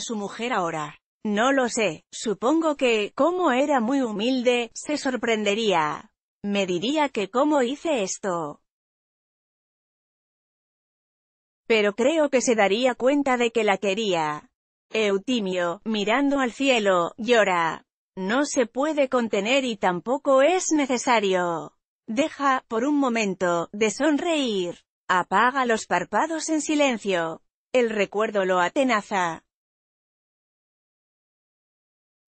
su mujer ahora. No lo sé, supongo que, como era muy humilde, se sorprendería. Me diría que cómo hice esto. Pero creo que se daría cuenta de que la quería. Eutimio, mirando al cielo, llora. No se puede contener y tampoco es necesario. Deja, por un momento, de sonreír. Apaga los párpados en silencio. El recuerdo lo atenaza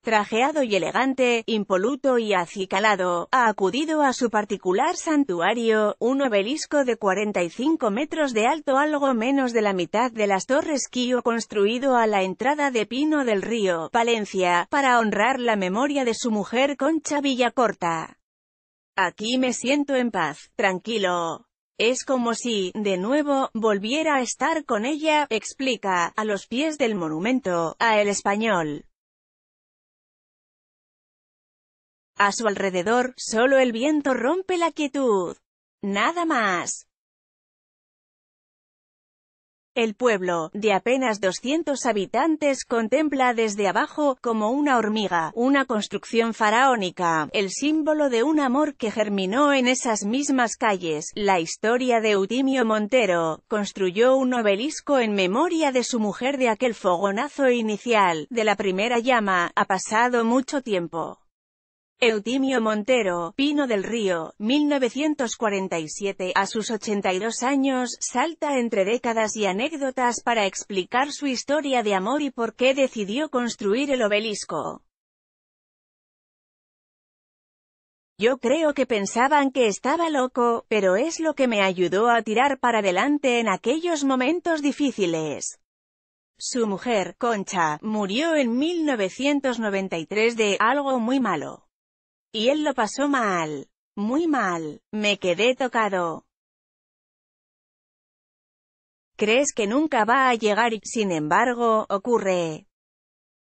trajeado y elegante, impoluto y acicalado, ha acudido a su particular santuario, un obelisco de 45 metros de alto algo menos de la mitad de las torres Kio construido a la entrada de Pino del Río, Palencia, para honrar la memoria de su mujer Concha Villacorta. Aquí me siento en paz, tranquilo. Es como si, de nuevo, volviera a estar con ella, explica, a los pies del monumento, a el español. A su alrededor, solo el viento rompe la quietud. Nada más. El pueblo, de apenas 200 habitantes, contempla desde abajo, como una hormiga, una construcción faraónica, el símbolo de un amor que germinó en esas mismas calles. La historia de Eudimio Montero, construyó un obelisco en memoria de su mujer de aquel fogonazo inicial, de la primera llama, ha pasado mucho tiempo. Eutimio Montero, Pino del Río, 1947, a sus 82 años, salta entre décadas y anécdotas para explicar su historia de amor y por qué decidió construir el obelisco. Yo creo que pensaban que estaba loco, pero es lo que me ayudó a tirar para adelante en aquellos momentos difíciles. Su mujer, Concha, murió en 1993 de algo muy malo. Y él lo pasó mal. Muy mal. Me quedé tocado. Crees que nunca va a llegar y, sin embargo, ocurre.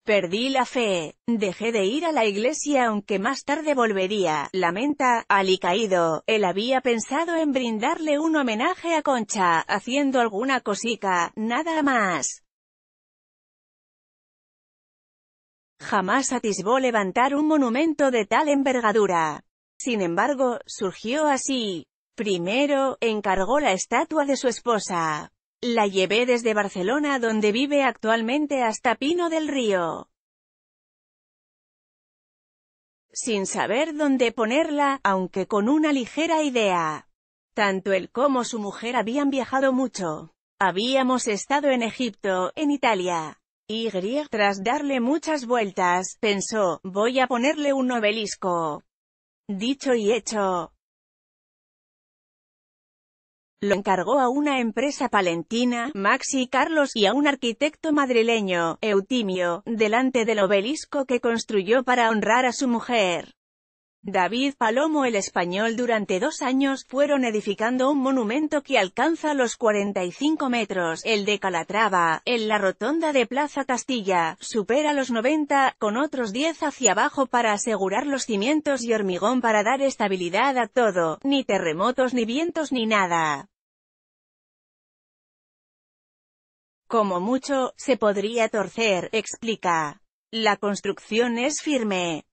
Perdí la fe, dejé de ir a la iglesia aunque más tarde volvería, lamenta, alicaído, él había pensado en brindarle un homenaje a Concha, haciendo alguna cosica, nada más. Jamás atisbó levantar un monumento de tal envergadura. Sin embargo, surgió así. Primero, encargó la estatua de su esposa. La llevé desde Barcelona donde vive actualmente hasta Pino del Río. Sin saber dónde ponerla, aunque con una ligera idea. Tanto él como su mujer habían viajado mucho. Habíamos estado en Egipto, en Italia, y tras darle muchas vueltas, pensó, voy a ponerle un obelisco. Dicho y hecho. Lo encargó a una empresa palentina, Maxi Carlos, y a un arquitecto madrileño, Eutimio, delante del obelisco que construyó para honrar a su mujer. David Palomo el español durante dos años fueron edificando un monumento que alcanza los 45 metros, el de Calatrava, en la rotonda de Plaza Castilla, supera los 90, con otros 10 hacia abajo para asegurar los cimientos y hormigón para dar estabilidad a todo, ni terremotos ni vientos ni nada. Como mucho, se podría torcer, explica. La construcción es firme,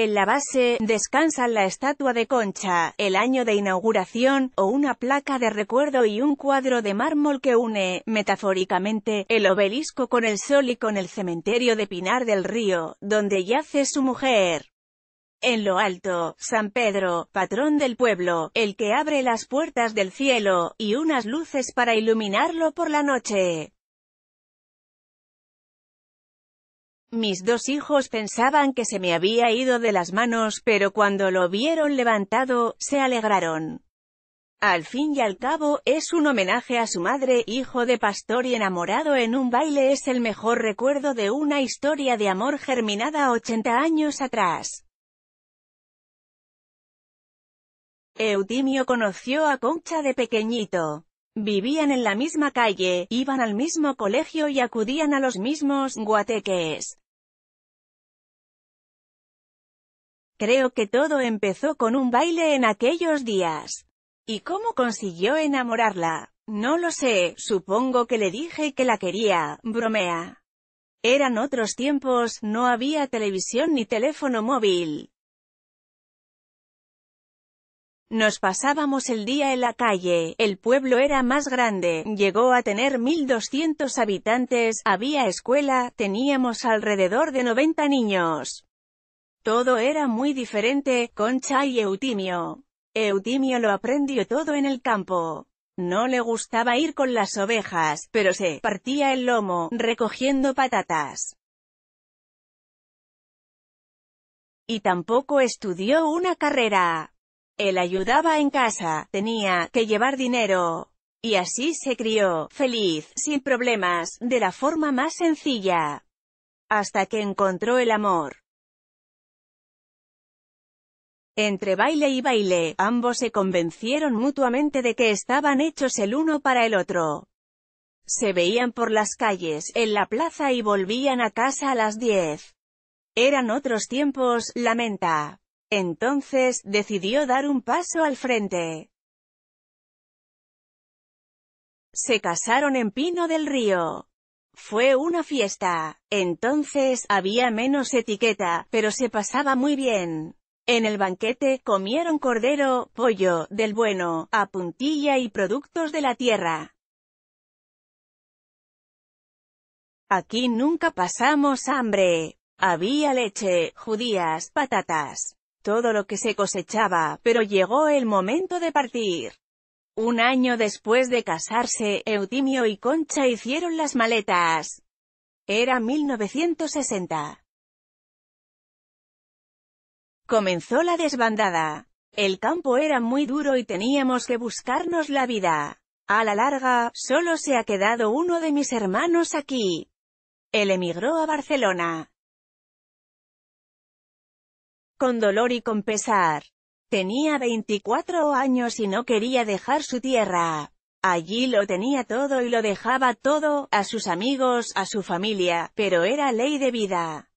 en la base, descansa la estatua de Concha, el año de inauguración, o una placa de recuerdo y un cuadro de mármol que une, metafóricamente, el obelisco con el sol y con el cementerio de Pinar del Río, donde yace su mujer. En lo alto, San Pedro, patrón del pueblo, el que abre las puertas del cielo, y unas luces para iluminarlo por la noche. Mis dos hijos pensaban que se me había ido de las manos, pero cuando lo vieron levantado, se alegraron. Al fin y al cabo, es un homenaje a su madre, hijo de pastor y enamorado en un baile es el mejor recuerdo de una historia de amor germinada 80 años atrás. Eutimio conoció a Concha de pequeñito. Vivían en la misma calle, iban al mismo colegio y acudían a los mismos guateques. Creo que todo empezó con un baile en aquellos días. ¿Y cómo consiguió enamorarla? No lo sé, supongo que le dije que la quería, bromea. Eran otros tiempos, no había televisión ni teléfono móvil. Nos pasábamos el día en la calle, el pueblo era más grande, llegó a tener 1.200 habitantes, había escuela, teníamos alrededor de 90 niños. Todo era muy diferente, Concha y Eutimio. Eutimio lo aprendió todo en el campo. No le gustaba ir con las ovejas, pero se partía el lomo, recogiendo patatas. Y tampoco estudió una carrera. Él ayudaba en casa, tenía que llevar dinero. Y así se crió, feliz, sin problemas, de la forma más sencilla. Hasta que encontró el amor. Entre baile y baile, ambos se convencieron mutuamente de que estaban hechos el uno para el otro. Se veían por las calles, en la plaza y volvían a casa a las diez. Eran otros tiempos, lamenta. Entonces, decidió dar un paso al frente. Se casaron en Pino del Río. Fue una fiesta. Entonces, había menos etiqueta, pero se pasaba muy bien. En el banquete, comieron cordero, pollo, del bueno, a puntilla y productos de la tierra. Aquí nunca pasamos hambre. Había leche, judías, patatas todo lo que se cosechaba, pero llegó el momento de partir. Un año después de casarse, Eutimio y Concha hicieron las maletas. Era 1960. Comenzó la desbandada. El campo era muy duro y teníamos que buscarnos la vida. A la larga, solo se ha quedado uno de mis hermanos aquí. Él emigró a Barcelona con dolor y con pesar. Tenía 24 años y no quería dejar su tierra. Allí lo tenía todo y lo dejaba todo, a sus amigos, a su familia, pero era ley de vida.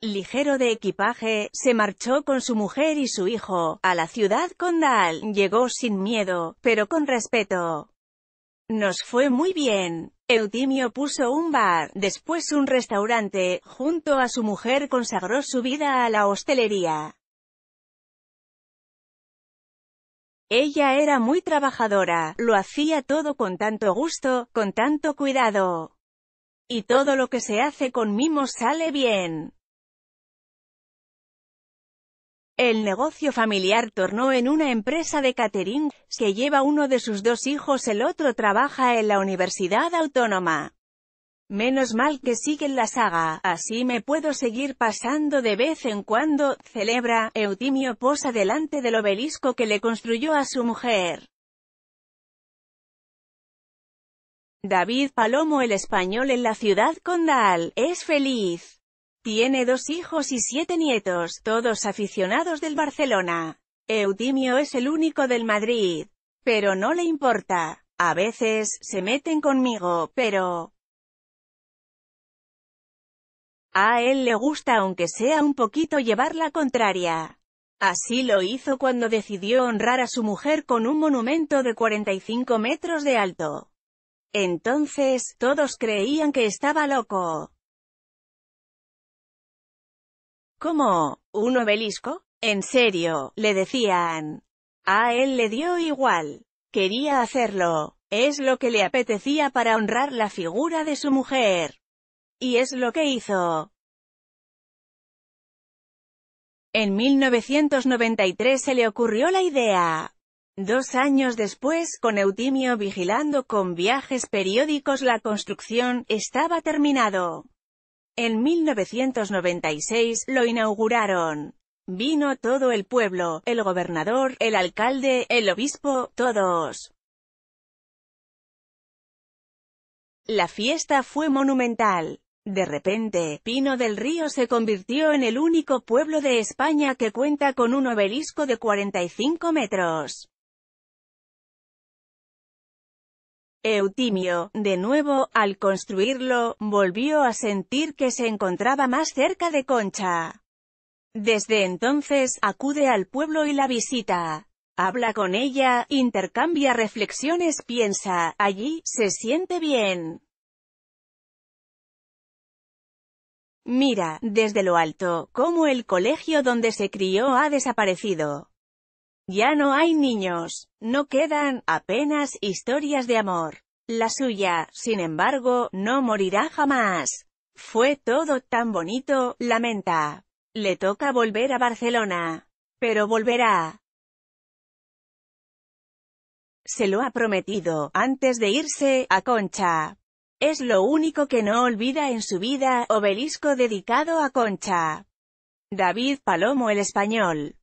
Ligero de equipaje, se marchó con su mujer y su hijo, a la ciudad condal, llegó sin miedo, pero con respeto. Nos fue muy bien. Eutimio puso un bar, después un restaurante, junto a su mujer consagró su vida a la hostelería. Ella era muy trabajadora, lo hacía todo con tanto gusto, con tanto cuidado. Y todo lo que se hace con mimos sale bien. El negocio familiar tornó en una empresa de catering, que lleva uno de sus dos hijos el otro trabaja en la Universidad Autónoma. Menos mal que siguen la saga, así me puedo seguir pasando de vez en cuando, celebra, Eutimio posa delante del obelisco que le construyó a su mujer. David Palomo el español en la ciudad condal, es feliz. Tiene dos hijos y siete nietos, todos aficionados del Barcelona. Eudimio es el único del Madrid. Pero no le importa. A veces, se meten conmigo, pero... A él le gusta aunque sea un poquito llevar la contraria. Así lo hizo cuando decidió honrar a su mujer con un monumento de 45 metros de alto. Entonces, todos creían que estaba loco. ¿Cómo? un obelisco. En serio, le decían. A él le dio igual. Quería hacerlo. Es lo que le apetecía para honrar la figura de su mujer. Y es lo que hizo. En 1993 se le ocurrió la idea. Dos años después, con Eutimio vigilando con viajes periódicos la construcción, estaba terminado. En 1996, lo inauguraron. Vino todo el pueblo, el gobernador, el alcalde, el obispo, todos. La fiesta fue monumental. De repente, Pino del Río se convirtió en el único pueblo de España que cuenta con un obelisco de 45 metros. Eutimio, de nuevo, al construirlo, volvió a sentir que se encontraba más cerca de Concha. Desde entonces, acude al pueblo y la visita. Habla con ella, intercambia reflexiones, piensa, allí, se siente bien. Mira, desde lo alto, cómo el colegio donde se crió ha desaparecido. Ya no hay niños. No quedan, apenas, historias de amor. La suya, sin embargo, no morirá jamás. Fue todo tan bonito, lamenta. Le toca volver a Barcelona. Pero volverá. Se lo ha prometido, antes de irse, a Concha. Es lo único que no olvida en su vida, obelisco dedicado a Concha. David Palomo el Español.